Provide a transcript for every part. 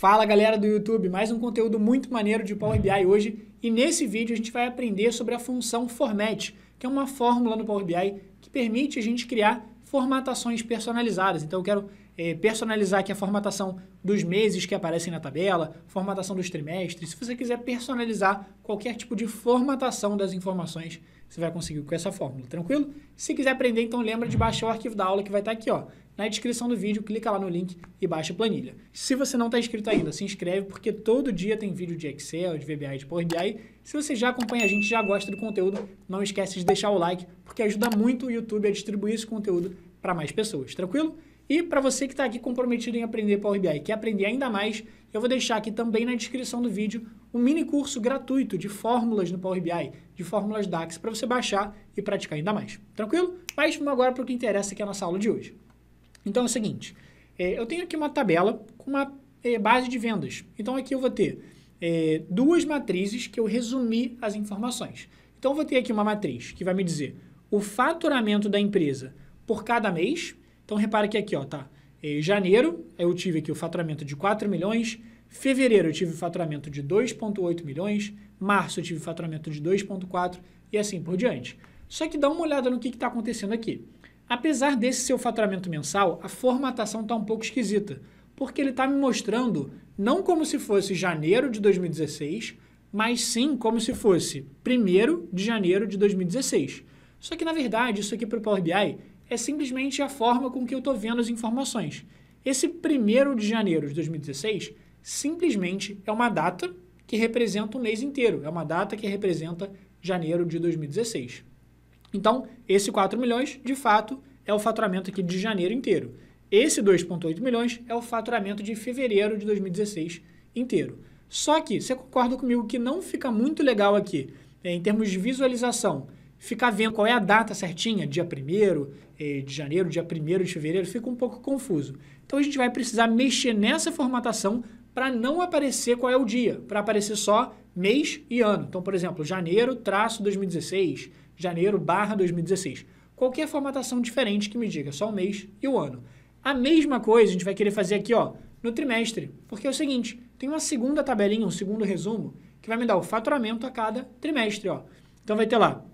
Fala galera do YouTube, mais um conteúdo muito maneiro de Power BI hoje e nesse vídeo a gente vai aprender sobre a função format, que é uma fórmula no Power BI que permite a gente criar formatações personalizadas. Então eu quero é, personalizar aqui a formatação dos meses que aparecem na tabela, formatação dos trimestres. Se você quiser personalizar qualquer tipo de formatação das informações, você vai conseguir com essa fórmula, tranquilo? Se quiser aprender, então lembra de baixar o arquivo da aula que vai estar aqui, ó na descrição do vídeo, clica lá no link e baixa a planilha. Se você não está inscrito ainda, se inscreve, porque todo dia tem vídeo de Excel, de VBA e de Power BI. Se você já acompanha a gente, já gosta do conteúdo, não esquece de deixar o like, porque ajuda muito o YouTube a distribuir esse conteúdo para mais pessoas, tranquilo? E para você que está aqui comprometido em aprender Power BI e quer aprender ainda mais, eu vou deixar aqui também na descrição do vídeo um mini curso gratuito de fórmulas no Power BI, de fórmulas DAX, para você baixar e praticar ainda mais. Tranquilo? Mas vamos agora para o que interessa, que é a nossa aula de hoje. Então é o seguinte, é, eu tenho aqui uma tabela com uma é, base de vendas. Então aqui eu vou ter é, duas matrizes que eu resumi as informações. Então eu vou ter aqui uma matriz que vai me dizer o faturamento da empresa por cada mês. Então repara que aqui ó, tá, é, janeiro eu tive aqui o faturamento de 4 milhões, fevereiro eu tive faturamento de 2,8 milhões, março eu tive faturamento de 2,4 e assim por diante. Só que dá uma olhada no que está acontecendo aqui. Apesar desse seu faturamento mensal, a formatação está um pouco esquisita, porque ele está me mostrando não como se fosse janeiro de 2016, mas sim como se fosse 1 de janeiro de 2016. Só que, na verdade, isso aqui para o Power BI é simplesmente a forma com que eu estou vendo as informações. Esse 1 de janeiro de 2016 simplesmente é uma data que representa o mês inteiro, é uma data que representa janeiro de 2016. Então, esse 4 milhões, de fato, é o faturamento aqui de janeiro inteiro. Esse 2,8 milhões é o faturamento de fevereiro de 2016 inteiro. Só que você concorda comigo que não fica muito legal aqui, né, em termos de visualização, ficar vendo qual é a data certinha, dia 1 eh, de janeiro, dia 1 de fevereiro, fica um pouco confuso. Então a gente vai precisar mexer nessa formatação para não aparecer qual é o dia, para aparecer só mês e ano. Então, por exemplo, janeiro, traço 2016, janeiro barra 2016. Qualquer formatação diferente que me diga só o mês e o ano. A mesma coisa a gente vai querer fazer aqui ó, no trimestre, porque é o seguinte, tem uma segunda tabelinha, um segundo resumo, que vai me dar o faturamento a cada trimestre. Ó. Então vai ter lá,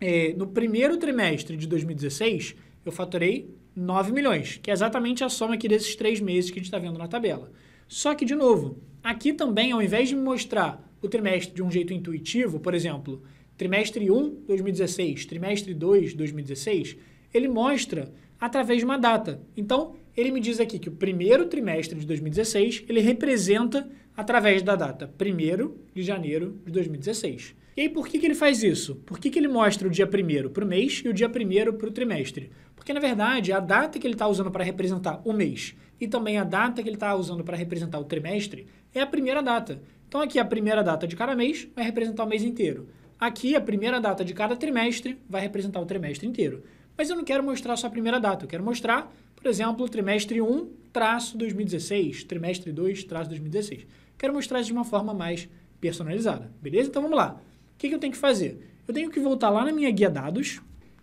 é, no primeiro trimestre de 2016, eu faturei 9 milhões, que é exatamente a soma aqui desses três meses que a gente está vendo na tabela. Só que, de novo, aqui também, ao invés de me mostrar o trimestre de um jeito intuitivo, por exemplo, trimestre 1, 2016, trimestre 2, 2016, ele mostra através de uma data. Então, ele me diz aqui que o primeiro trimestre de 2016, ele representa através da data 1 de janeiro de 2016. E aí, por que, que ele faz isso? Por que, que ele mostra o dia 1 para o mês e o dia 1 para o trimestre? Porque, na verdade, a data que ele está usando para representar o mês e também a data que ele está usando para representar o trimestre é a primeira data. Então, aqui a primeira data de cada mês vai representar o mês inteiro. Aqui, a primeira data de cada trimestre vai representar o trimestre inteiro. Mas eu não quero mostrar só a primeira data, eu quero mostrar, por exemplo, trimestre 1, traço 2016, trimestre 2, traço 2016. Quero mostrar isso de uma forma mais personalizada, beleza? Então vamos lá. O que, que eu tenho que fazer? Eu tenho que voltar lá na minha guia dados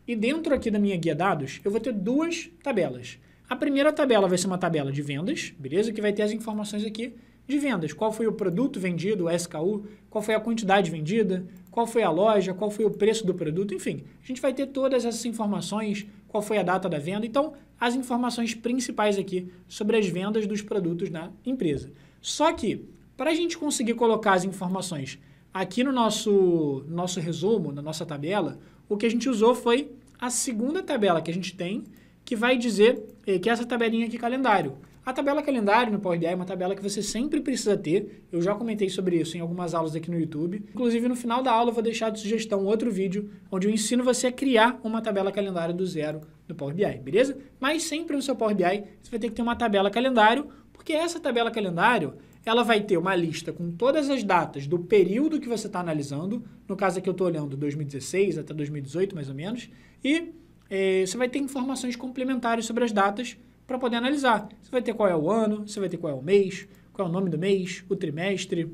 e dentro aqui da minha guia dados eu vou ter duas tabelas. A primeira tabela vai ser uma tabela de vendas, beleza? Que vai ter as informações aqui de vendas. Qual foi o produto vendido, o SKU, qual foi a quantidade vendida, qual foi a loja, qual foi o preço do produto, enfim. A gente vai ter todas essas informações, qual foi a data da venda. Então, as informações principais aqui sobre as vendas dos produtos na empresa. Só que, para a gente conseguir colocar as informações aqui no nosso, nosso resumo, na nossa tabela, o que a gente usou foi a segunda tabela que a gente tem, que vai dizer eh, que é essa tabelinha aqui, calendário. A tabela calendário no Power BI é uma tabela que você sempre precisa ter. Eu já comentei sobre isso em algumas aulas aqui no YouTube. Inclusive, no final da aula, eu vou deixar de sugestão outro vídeo onde eu ensino você a criar uma tabela calendário do zero no Power BI, beleza? Mas sempre no seu Power BI, você vai ter que ter uma tabela calendário, porque essa tabela calendário ela vai ter uma lista com todas as datas do período que você está analisando, no caso aqui eu estou olhando 2016 até 2018, mais ou menos, e eh, você vai ter informações complementares sobre as datas para poder analisar. Você vai ter qual é o ano, você vai ter qual é o mês, qual é o nome do mês, o trimestre,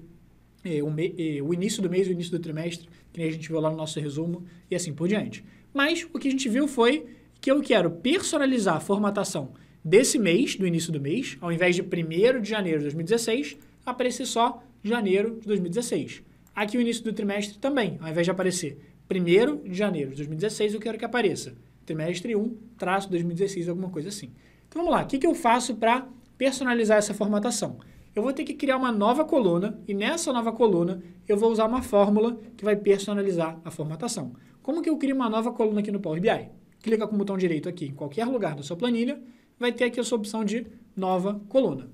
eh, o, me, eh, o, início do mês e o início do trimestre, que a gente viu lá no nosso resumo e assim por diante. Mas o que a gente viu foi que eu quero personalizar a formatação desse mês, do início do mês, ao invés de 1 de janeiro de 2016, aparecer só janeiro de 2016. Aqui o início do trimestre também, ao invés de aparecer 1 de janeiro de 2016, eu quero que apareça trimestre 1, traço 2016, alguma coisa assim. Então vamos lá, o que, que eu faço para personalizar essa formatação? Eu vou ter que criar uma nova coluna e nessa nova coluna eu vou usar uma fórmula que vai personalizar a formatação. Como que eu crio uma nova coluna aqui no Power BI? Clica com o botão direito aqui em qualquer lugar da sua planilha, vai ter aqui a sua opção de nova coluna.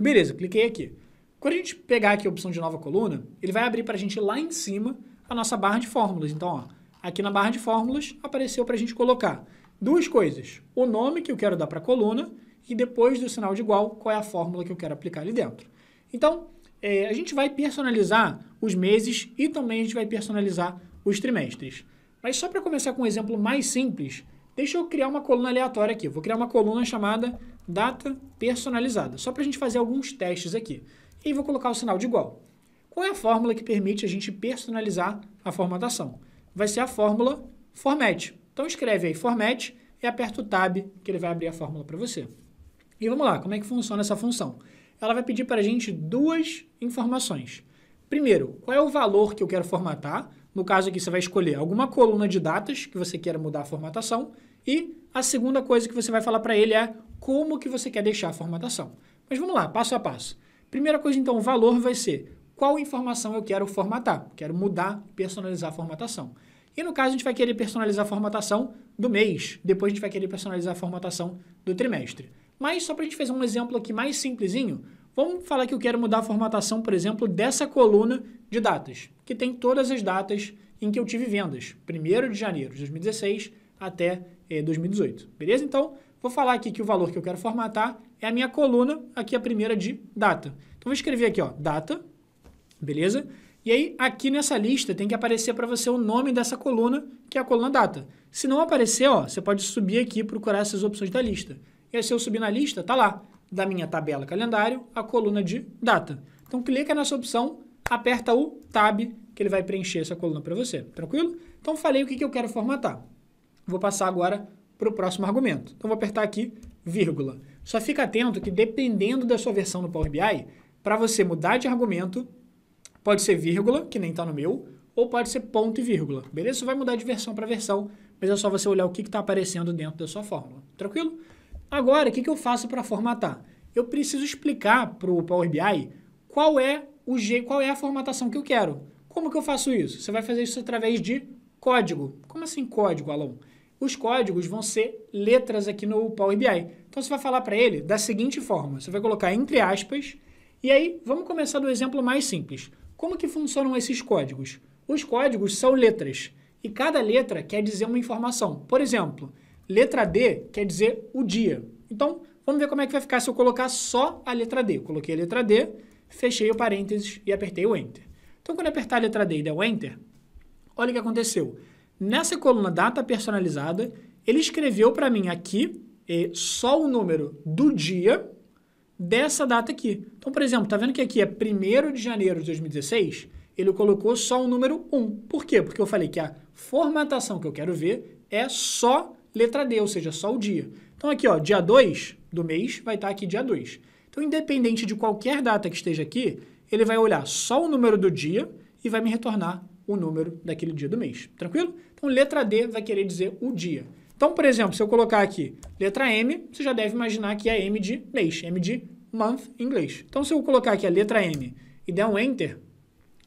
Beleza, cliquei aqui. Quando a gente pegar aqui a opção de nova coluna, ele vai abrir para a gente lá em cima a nossa barra de fórmulas. Então, ó, aqui na barra de fórmulas apareceu para a gente colocar duas coisas: o nome que eu quero dar para a coluna e depois do sinal de igual, qual é a fórmula que eu quero aplicar ali dentro. Então, é, a gente vai personalizar os meses e também a gente vai personalizar os trimestres. Mas só para começar com um exemplo mais simples, deixa eu criar uma coluna aleatória aqui. Vou criar uma coluna chamada data personalizada, só para a gente fazer alguns testes aqui. E vou colocar o sinal de igual. Qual é a fórmula que permite a gente personalizar a formatação? Vai ser a fórmula format. Então escreve aí format e aperta o tab que ele vai abrir a fórmula para você. E vamos lá, como é que funciona essa função? Ela vai pedir para a gente duas informações. Primeiro, qual é o valor que eu quero formatar? No caso aqui, você vai escolher alguma coluna de datas que você queira mudar a formatação. E a segunda coisa que você vai falar para ele é como que você quer deixar a formatação. Mas vamos lá, passo a passo. Primeira coisa, então, o valor vai ser qual informação eu quero formatar. Quero mudar, personalizar a formatação. E no caso, a gente vai querer personalizar a formatação do mês, depois a gente vai querer personalizar a formatação do trimestre. Mas só para a gente fazer um exemplo aqui mais simplesinho, vamos falar que eu quero mudar a formatação, por exemplo, dessa coluna de datas, que tem todas as datas em que eu tive vendas, 1 de janeiro de 2016 até eh, 2018, beleza? Então, vou falar aqui que o valor que eu quero formatar é a minha coluna, aqui a primeira de data. Então, vou escrever aqui, ó, data, beleza? E aí, aqui nessa lista, tem que aparecer para você o nome dessa coluna, que é a coluna data. Se não aparecer, ó, você pode subir aqui e procurar essas opções da lista. E aí, se eu subir na lista, tá lá, da minha tabela calendário, a coluna de data. Então, clica nessa opção, aperta o Tab, que ele vai preencher essa coluna para você. Tranquilo? Então, falei o que, que eu quero formatar. Vou passar agora para o próximo argumento. Então, vou apertar aqui, vírgula. Só fica atento que, dependendo da sua versão do Power BI, para você mudar de argumento, Pode ser vírgula, que nem está no meu, ou pode ser ponto e vírgula. Beleza? Isso vai mudar de versão para versão, mas é só você olhar o que está aparecendo dentro da sua fórmula. Tranquilo? Agora, o que, que eu faço para formatar? Eu preciso explicar para o Power BI qual é o G, qual é a formatação que eu quero. Como que eu faço isso? Você vai fazer isso através de código. Como assim código, Alon? Os códigos vão ser letras aqui no Power BI. Então você vai falar para ele da seguinte forma: você vai colocar entre aspas, e aí vamos começar do exemplo mais simples. Como que funcionam esses códigos? Os códigos são letras e cada letra quer dizer uma informação. Por exemplo, letra D quer dizer o dia. Então, vamos ver como é que vai ficar se eu colocar só a letra D. Coloquei a letra D, fechei o parênteses e apertei o Enter. Então, quando eu apertar a letra D e der o Enter, olha o que aconteceu. Nessa coluna data personalizada, ele escreveu para mim aqui eh, só o número do dia dessa data aqui. Então, por exemplo, está vendo que aqui é 1 de janeiro de 2016? Ele colocou só o número 1. Por quê? Porque eu falei que a formatação que eu quero ver é só letra D, ou seja, só o dia. Então aqui, ó, dia 2 do mês vai estar tá aqui dia 2. Então, independente de qualquer data que esteja aqui, ele vai olhar só o número do dia e vai me retornar o número daquele dia do mês. Tranquilo? Então, letra D vai querer dizer o dia. Então, por exemplo, se eu colocar aqui letra M, você já deve imaginar que é M de mês, M de month em inglês. Então, se eu colocar aqui a letra M e der um Enter,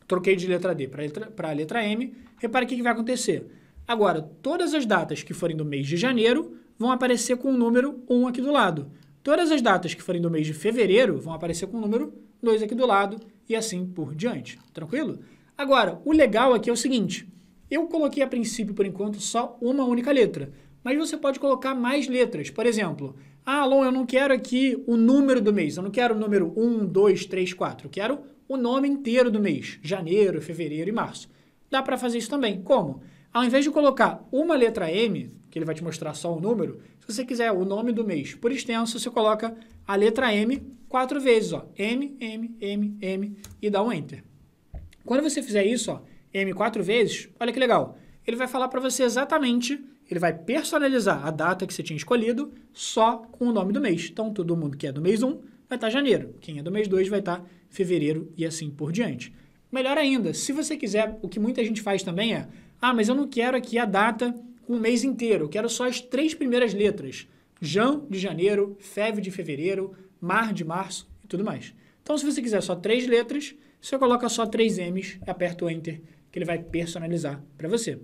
troquei de letra D para a letra, letra, M, repare o que, que vai acontecer. Agora, todas as datas que forem do mês de janeiro vão aparecer com o número 1 aqui do lado. Todas as datas que forem do mês de fevereiro vão aparecer com o número 2 aqui do lado e assim por diante. Tranquilo? Agora, o legal aqui é o seguinte. Eu coloquei a princípio, por enquanto, só uma única letra. Mas você pode colocar mais letras. Por exemplo, ah, Alon, eu não quero aqui o número do mês. Eu não quero o número 1, 2, 3, 4. Eu quero o nome inteiro do mês. Janeiro, fevereiro e março. Dá para fazer isso também. Como? Ao invés de colocar uma letra M, que ele vai te mostrar só o número, se você quiser o nome do mês por extenso, você coloca a letra M quatro vezes. Ó. M, M, M, M e dá um Enter. Quando você fizer isso, ó, M quatro vezes, olha que legal. Ele vai falar para você exatamente ele vai personalizar a data que você tinha escolhido só com o nome do mês. Então, todo mundo que é do mês 1 vai estar tá janeiro, quem é do mês 2 vai estar tá fevereiro e assim por diante. Melhor ainda, se você quiser, o que muita gente faz também é: ah, mas eu não quero aqui a data com o mês inteiro, eu quero só as três primeiras letras. Jan de janeiro, Feve de fevereiro, Mar de março e tudo mais. Então, se você quiser só três letras, você coloca só três M's, e aperta o Enter, que ele vai personalizar para você.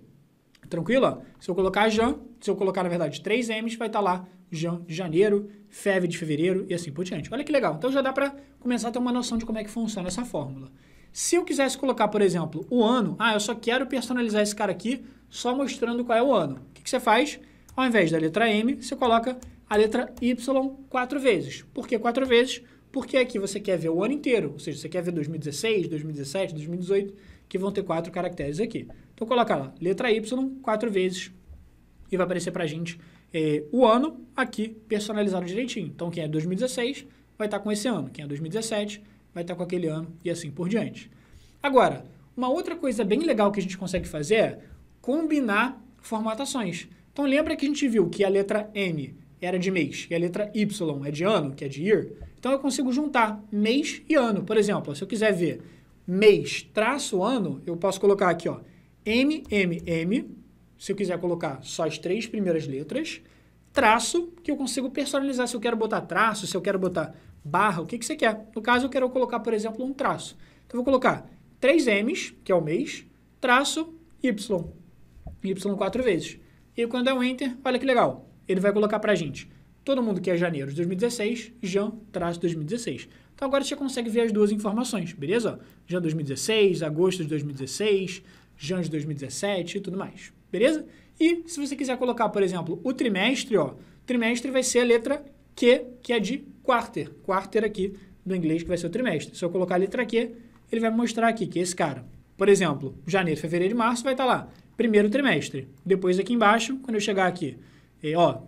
Tranquilo? Se eu colocar Jan, se eu colocar, na verdade, três M's, vai estar tá lá Jan de janeiro, FEV de fevereiro e assim por diante. Olha que legal. Então já dá para começar a ter uma noção de como é que funciona essa fórmula. Se eu quisesse colocar, por exemplo, o ano, ah, eu só quero personalizar esse cara aqui só mostrando qual é o ano. O que, que você faz? Ao invés da letra M, você coloca a letra Y quatro vezes. Por que quatro vezes? Porque aqui você quer ver o ano inteiro, ou seja, você quer ver 2016, 2017, 2018, que vão ter quatro caracteres aqui. Então coloca lá, letra Y, quatro vezes, e vai aparecer para a gente é, o ano aqui personalizado direitinho. Então quem é 2016 vai estar tá com esse ano, quem é 2017 vai estar tá com aquele ano e assim por diante. Agora, uma outra coisa bem legal que a gente consegue fazer é combinar formatações. Então lembra que a gente viu que a letra M era de mês e a letra Y é de ano, que é de year? Então eu consigo juntar mês e ano. Por exemplo, se eu quiser ver mês traço ano, eu posso colocar aqui, ó, MMM, se eu quiser colocar só as três primeiras letras, traço, que eu consigo personalizar se eu quero botar traço, se eu quero botar barra, o que, que você quer. No caso, eu quero colocar, por exemplo, um traço. Então, eu vou colocar 3Ms, que é o mês, traço Y, Y quatro vezes. E quando der é um Enter, olha que legal, ele vai colocar para a gente todo mundo que é janeiro de 2016, Jan traço 2016. Então agora você consegue ver as duas informações, beleza? Jan 2016, agosto de 2016, janeiro de 2017 e tudo mais. Beleza? E se você quiser colocar, por exemplo, o trimestre, ó, trimestre vai ser a letra Q, que é de quarter. Quarter aqui do inglês que vai ser o trimestre. Se eu colocar a letra Q, ele vai mostrar aqui que é esse cara. Por exemplo, janeiro, fevereiro e março vai estar tá lá, primeiro trimestre. Depois aqui embaixo, quando eu chegar aqui, ó,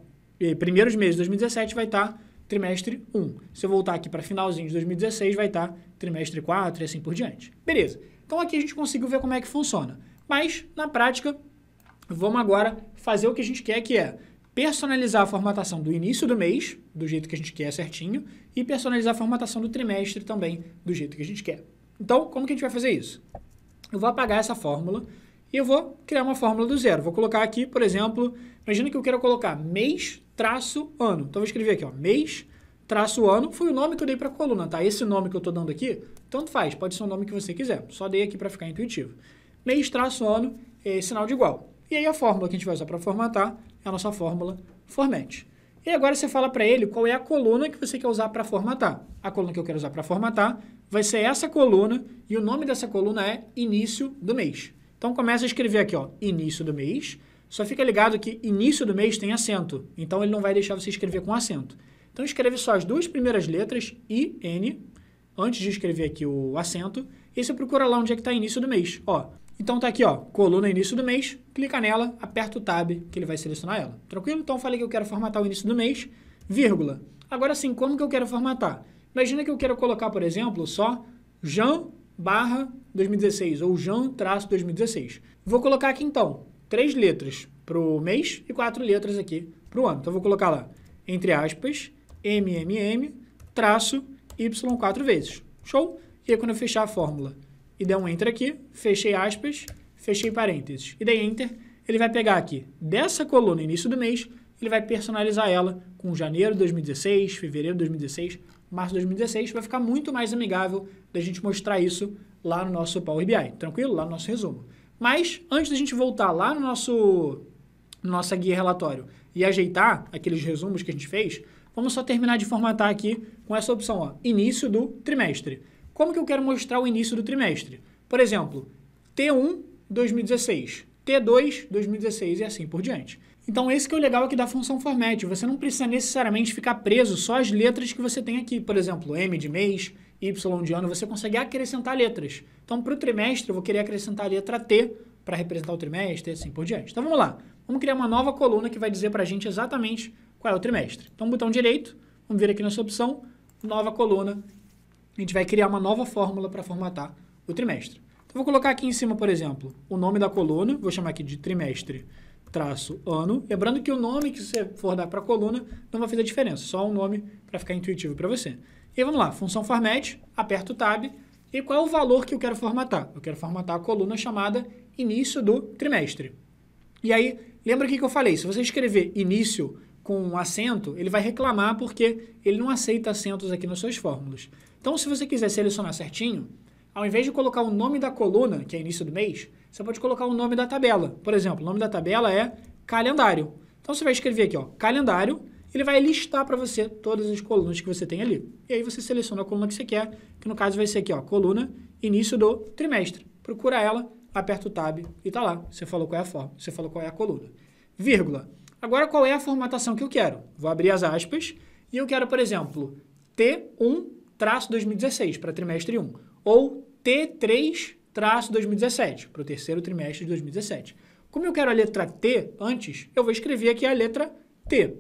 primeiros meses de 2017 vai estar tá trimestre 1. Se eu voltar aqui para finalzinho de 2016, vai estar tá trimestre 4 e assim por diante. Beleza. Então aqui a gente conseguiu ver como é que funciona. Mas, na prática, vamos agora fazer o que a gente quer, que é personalizar a formatação do início do mês, do jeito que a gente quer certinho, e personalizar a formatação do trimestre também, do jeito que a gente quer. Então, como que a gente vai fazer isso? Eu vou apagar essa fórmula e eu vou criar uma fórmula do zero. Vou colocar aqui, por exemplo, imagina que eu quero colocar mês traço ano. Então, eu vou escrever aqui, ó, mês traço ano. Foi o nome que eu dei para a coluna, tá? Esse nome que eu estou dando aqui tanto faz, pode ser o nome que você quiser. Só dei aqui para ficar intuitivo. Mês traço ano, é, sinal de igual. E aí a fórmula que a gente vai usar para formatar é a nossa fórmula format. E agora você fala para ele qual é a coluna que você quer usar para formatar. A coluna que eu quero usar para formatar vai ser essa coluna e o nome dessa coluna é início do mês. Então começa a escrever aqui, ó, início do mês. Só fica ligado que início do mês tem acento, então ele não vai deixar você escrever com acento. Então escreve só as duas primeiras letras I, N, antes de escrever aqui o assento, e você procura lá onde é que está início do mês. Ó, então tá aqui, ó, coluna início do mês, clica nela, aperta o tab que ele vai selecionar ela. Tranquilo? Então eu falei que eu quero formatar o início do mês, vírgula. Agora sim, como que eu quero formatar? Imagina que eu quero colocar, por exemplo, só Jan barra 2016 ou Jan traço 2016. Vou colocar aqui então três letras para o mês e quatro letras aqui para o ano. Então vou colocar lá entre aspas, MMM, traço y quatro vezes. Show? E aí, quando eu fechar a fórmula e der um Enter aqui, fechei aspas, fechei parênteses e dei Enter, ele vai pegar aqui dessa coluna início do mês, ele vai personalizar ela com janeiro de 2016, fevereiro de 2016, março de 2016. Vai ficar muito mais amigável da gente mostrar isso lá no nosso Power BI, tranquilo? Lá no nosso resumo. Mas antes da gente voltar lá no nosso nossa guia relatório e ajeitar aqueles resumos que a gente fez, vamos só terminar de formatar aqui com essa opção, ó, início do trimestre. Como que eu quero mostrar o início do trimestre? Por exemplo, T1 2016, T2 2016 e assim por diante. Então esse que é o legal aqui da função format, você não precisa necessariamente ficar preso só às letras que você tem aqui, por exemplo, M de mês, Y de ano, você consegue acrescentar letras. Então para o trimestre eu vou querer acrescentar a letra T para representar o trimestre e assim por diante. Então vamos lá, vamos criar uma nova coluna que vai dizer para a gente exatamente qual é o trimestre. Então botão direito, vamos vir aqui nessa opção, nova coluna. A gente vai criar uma nova fórmula para formatar o trimestre. Então, vou colocar aqui em cima, por exemplo, o nome da coluna. Vou chamar aqui de trimestre traço ano. Lembrando que o nome que você for dar para a coluna não vai fazer diferença, só um nome para ficar intuitivo para você. E vamos lá, função format, aperto o tab, e qual é o valor que eu quero formatar? Eu quero formatar a coluna chamada início do trimestre. E aí, lembra o que eu falei? Se você escrever início com assento, ele vai reclamar porque ele não aceita assentos aqui nas suas fórmulas. Então, se você quiser selecionar certinho, ao invés de colocar o nome da coluna, que é início do mês, você pode colocar o nome da tabela. Por exemplo, o nome da tabela é calendário. Então, você vai escrever aqui, ó, calendário, ele vai listar para você todas as colunas que você tem ali. E aí você seleciona a coluna que você quer, que no caso vai ser aqui, ó, coluna início do trimestre. Procura ela, aperta o tab e tá lá. Você falou qual é a forma, você falou qual é a coluna. Vírgula. Agora, qual é a formatação que eu quero? Vou abrir as aspas e eu quero, por exemplo, T1-2016 para trimestre 1 ou T3-2017 para o terceiro trimestre de 2017. Como eu quero a letra T antes, eu vou escrever aqui a letra T.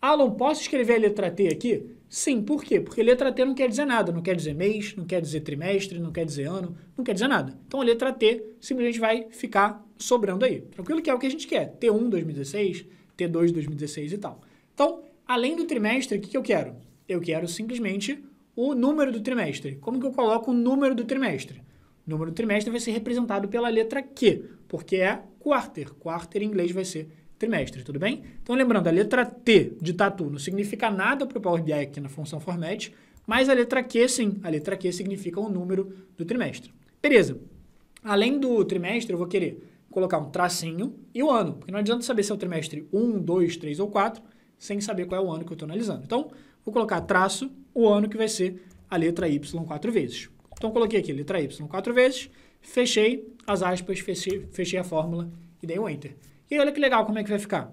Alan, posso escrever a letra T aqui? Sim, por quê? Porque letra T não quer dizer nada, não quer dizer mês, não quer dizer trimestre, não quer dizer ano, não quer dizer nada. Então a letra T simplesmente vai ficar sobrando aí. Tranquilo que é o que a gente quer. T1 2016, T2 2016 e tal. Então, além do trimestre, o que, que eu quero? Eu quero simplesmente o número do trimestre. Como que eu coloco o número do trimestre? O número do trimestre vai ser representado pela letra Q, porque é quarter. Quarter em inglês vai ser trimestre, tudo bem? Então, lembrando, a letra T de tatu não significa nada para o Power BI aqui na função format, mas a letra Q sim, a letra Q significa o número do trimestre. Beleza. Além do trimestre, eu vou querer colocar um tracinho e o ano, porque não adianta saber se é o trimestre 1, 2, 3 ou 4, sem saber qual é o ano que eu estou analisando. Então, vou colocar traço, o ano que vai ser a letra Y quatro vezes. Então, coloquei aqui letra Y quatro vezes, fechei as aspas, fechei, fechei a fórmula e dei um Enter. E olha que legal como é que vai ficar.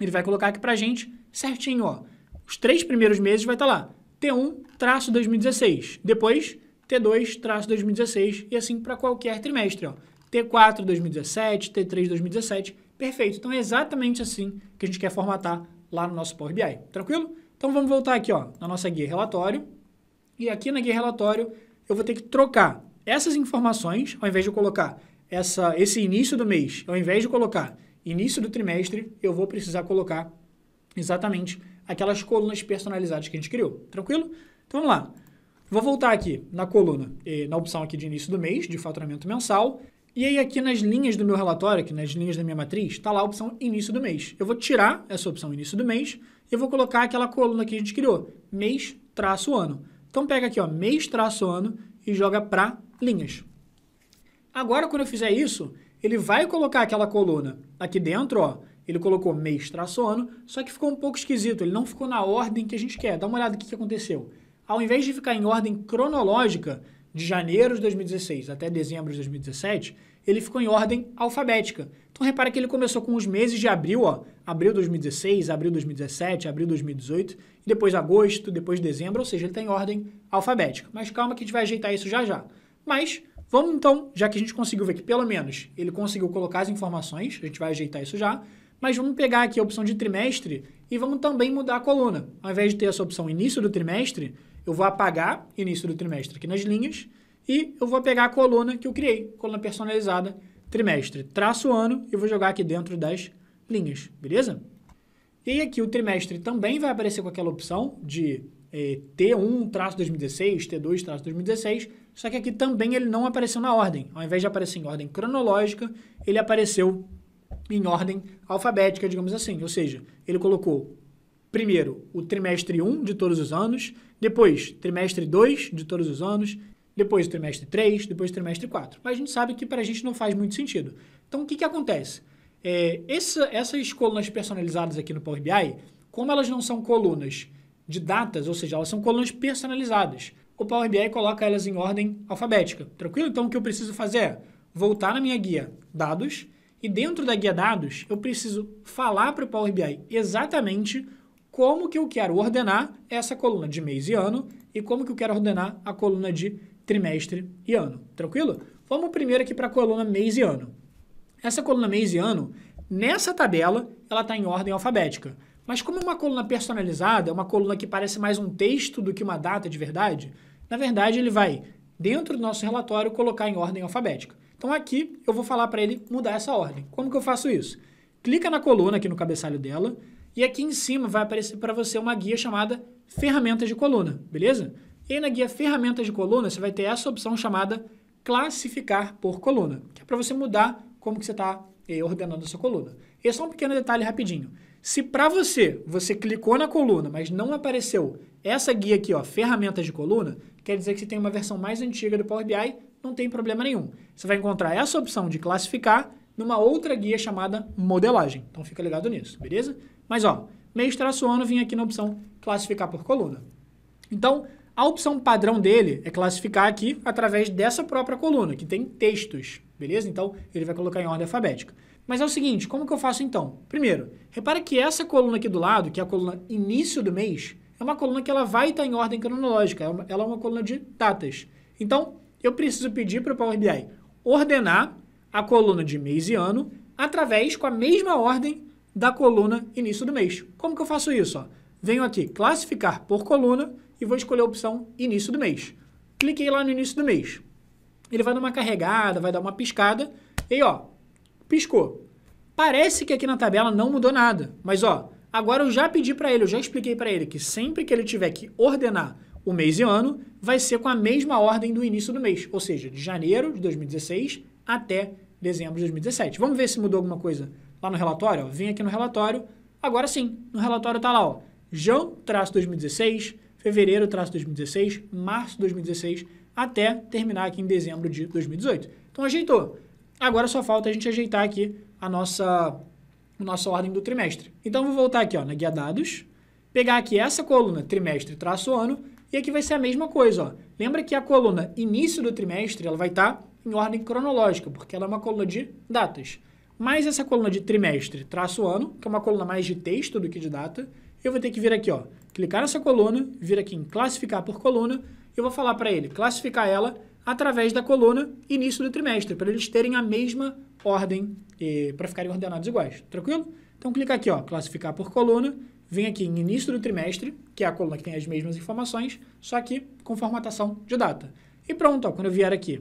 Ele vai colocar aqui para gente certinho, ó. Os três primeiros meses vai estar tá lá, T1, traço 2016. Depois, T2, traço 2016 e assim para qualquer trimestre, ó. T4 2017, T3 2017, perfeito. Então é exatamente assim que a gente quer formatar lá no nosso Power BI, tranquilo? Então vamos voltar aqui ó, na nossa guia relatório, e aqui na guia relatório eu vou ter que trocar essas informações, ao invés de eu colocar essa, esse início do mês, ao invés de colocar início do trimestre, eu vou precisar colocar exatamente aquelas colunas personalizadas que a gente criou, tranquilo? Então vamos lá. Vou voltar aqui na coluna, eh, na opção aqui de início do mês, de faturamento mensal, e aí aqui nas linhas do meu relatório, aqui nas linhas da minha matriz, está lá a opção início do mês. Eu vou tirar essa opção início do mês e vou colocar aquela coluna que a gente criou, mês traço ano. Então pega aqui, ó, mês traço ano e joga para linhas. Agora quando eu fizer isso, ele vai colocar aquela coluna aqui dentro, ó, ele colocou mês traço ano, só que ficou um pouco esquisito, ele não ficou na ordem que a gente quer. Dá uma olhada o que aconteceu. Ao invés de ficar em ordem cronológica, de janeiro de 2016 até dezembro de 2017, ele ficou em ordem alfabética. Então repara que ele começou com os meses de abril, ó, abril 2016, abril 2017, abril 2018, e depois agosto, depois dezembro, ou seja, ele está em ordem alfabética. Mas calma que a gente vai ajeitar isso já já. Mas vamos então, já que a gente conseguiu ver que pelo menos ele conseguiu colocar as informações, a gente vai ajeitar isso já, mas vamos pegar aqui a opção de trimestre e vamos também mudar a coluna. Ao invés de ter essa opção início do trimestre, eu vou apagar início do trimestre aqui nas linhas e eu vou pegar a coluna que eu criei, coluna personalizada, trimestre, traço ano e vou jogar aqui dentro das linhas, beleza? E aqui o trimestre também vai aparecer com aquela opção de eh, T1 traço 2016, T2 traço 2016, só que aqui também ele não apareceu na ordem. Ao invés de aparecer em ordem cronológica, ele apareceu em ordem alfabética, digamos assim. Ou seja, ele colocou primeiro o trimestre 1 de todos os anos, depois trimestre 2 de todos os anos, depois o trimestre 3, depois o trimestre 4. Mas a gente sabe que para a gente não faz muito sentido. Então, o que, que acontece? É, essa, essas colunas personalizadas aqui no Power BI, como elas não são colunas de datas, ou seja, elas são colunas personalizadas, o Power BI coloca elas em ordem alfabética, tranquilo? Então, o que eu preciso fazer é voltar na minha guia Dados, e dentro da guia Dados, eu preciso falar para o Power BI exatamente como que eu quero ordenar essa coluna de mês e ano e como que eu quero ordenar a coluna de trimestre e ano. Tranquilo? Vamos primeiro aqui para a coluna mês e ano. Essa coluna mês e ano, nessa tabela, ela está em ordem alfabética. Mas como é uma coluna personalizada, é uma coluna que parece mais um texto do que uma data de verdade, na verdade ele vai, dentro do nosso relatório, colocar em ordem alfabética. Então aqui eu vou falar para ele mudar essa ordem. Como que eu faço isso? Clica na coluna aqui no cabeçalho dela, e aqui em cima vai aparecer para você uma guia chamada Ferramentas de Coluna, beleza? E aí na guia Ferramentas de Coluna, você vai ter essa opção chamada Classificar por Coluna, que é para você mudar como que você está eh, ordenando a sua coluna. E é só um pequeno detalhe rapidinho. Se para você, você clicou na coluna, mas não apareceu essa guia aqui, ó, ferramentas de coluna, quer dizer que você tem uma versão mais antiga do Power BI, não tem problema nenhum. Você vai encontrar essa opção de classificar numa outra guia chamada modelagem. Então fica ligado nisso, beleza? Mas, ó, mês traço ano, vim aqui na opção classificar por coluna. Então, a opção padrão dele é classificar aqui através dessa própria coluna, que tem textos, beleza? Então, ele vai colocar em ordem alfabética. Mas é o seguinte, como que eu faço então? Primeiro, repara que essa coluna aqui do lado, que é a coluna início do mês, é uma coluna que ela vai estar em ordem cronológica, é ela é uma coluna de datas. Então, eu preciso pedir para o Power BI ordenar a coluna de mês e ano através com a mesma ordem da coluna início do mês. Como que eu faço isso? Ó? Venho aqui, classificar por coluna e vou escolher a opção início do mês. Cliquei lá no início do mês. Ele vai dar uma carregada, vai dar uma piscada. E aí, ó, piscou. Parece que aqui na tabela não mudou nada, mas ó, agora eu já pedi para ele, eu já expliquei para ele que sempre que ele tiver que ordenar o mês e ano, vai ser com a mesma ordem do início do mês, ou seja, de janeiro de 2016 até dezembro de 2017. Vamos ver se mudou alguma coisa lá no relatório, ó, vim aqui no relatório, agora sim, no relatório está lá, ó, João-2016, fevereiro-2016, traço março-2016, até terminar aqui em dezembro de 2018. Então, ajeitou. Agora só falta a gente ajeitar aqui a nossa, a nossa ordem do trimestre. Então, vou voltar aqui ó, na guia dados, pegar aqui essa coluna trimestre traço ano, e aqui vai ser a mesma coisa. Ó. Lembra que a coluna início do trimestre ela vai estar tá em ordem cronológica, porque ela é uma coluna de datas mais essa coluna de trimestre, traço ano, que é uma coluna mais de texto do que de data, eu vou ter que vir aqui, ó, clicar nessa coluna, vir aqui em classificar por coluna, eu vou falar para ele classificar ela através da coluna início do trimestre, para eles terem a mesma ordem, eh, para ficarem ordenados iguais, tranquilo? Então clica aqui, ó, classificar por coluna, vem aqui em início do trimestre, que é a coluna que tem as mesmas informações, só que com formatação de data. E pronto, ó, quando eu vier aqui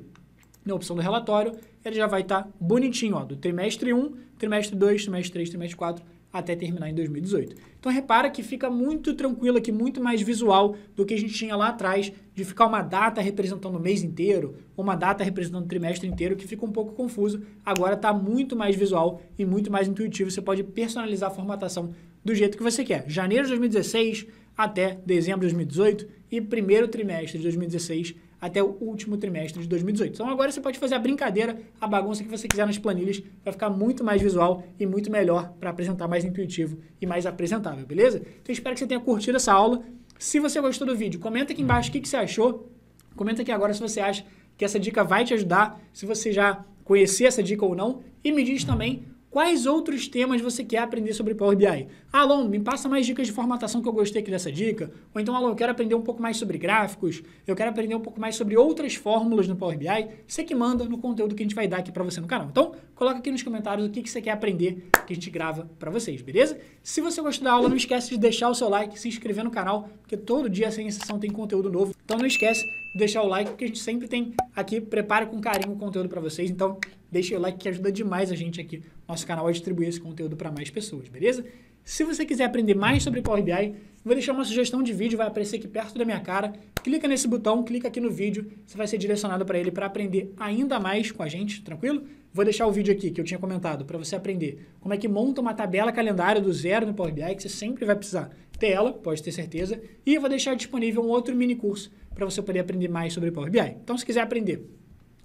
na opção do relatório, ele já vai estar tá bonitinho, ó, do trimestre 1, trimestre 2, trimestre 3, trimestre 4, até terminar em 2018. Então repara que fica muito tranquilo aqui, muito mais visual do que a gente tinha lá atrás, de ficar uma data representando o mês inteiro, uma data representando o trimestre inteiro, que fica um pouco confuso. Agora está muito mais visual e muito mais intuitivo, você pode personalizar a formatação do jeito que você quer. Janeiro de 2016 até dezembro de 2018 e primeiro trimestre de 2016 até o último trimestre de 2018. Então agora você pode fazer a brincadeira, a bagunça que você quiser nas planilhas, vai ficar muito mais visual e muito melhor para apresentar mais intuitivo e mais apresentável, beleza? Então espero que você tenha curtido essa aula. Se você gostou do vídeo, comenta aqui embaixo o que, que você achou. Comenta aqui agora se você acha que essa dica vai te ajudar, se você já conhecia essa dica ou não. E me diz também Quais outros temas você quer aprender sobre Power BI? Alon, me passa mais dicas de formatação que eu gostei aqui dessa dica. Ou então, Alon, eu quero aprender um pouco mais sobre gráficos, eu quero aprender um pouco mais sobre outras fórmulas no Power BI. Você que manda no conteúdo que a gente vai dar aqui para você no canal. Então, coloca aqui nos comentários o que, que você quer aprender que a gente grava para vocês, beleza? Se você gostou da aula, não esquece de deixar o seu like, se inscrever no canal, porque todo dia, sem exceção, tem conteúdo novo. Então, não esquece de deixar o like, porque a gente sempre tem aqui, prepara com carinho o conteúdo para vocês. Então, deixa o like que ajuda demais a gente aqui nosso canal é distribuir esse conteúdo para mais pessoas, beleza? Se você quiser aprender mais sobre Power BI, vou deixar uma sugestão de vídeo, vai aparecer aqui perto da minha cara. Clica nesse botão, clica aqui no vídeo, você vai ser direcionado para ele para aprender ainda mais com a gente, tranquilo? Vou deixar o vídeo aqui que eu tinha comentado para você aprender como é que monta uma tabela calendário do zero no Power BI, que você sempre vai precisar ter ela, pode ter certeza. E eu vou deixar disponível um outro mini curso para você poder aprender mais sobre Power BI. Então, se quiser aprender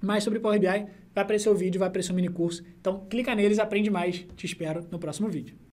mais sobre Power BI, vai aparecer o vídeo, vai aparecer o mini curso. Então clica neles, aprende mais. Te espero no próximo vídeo.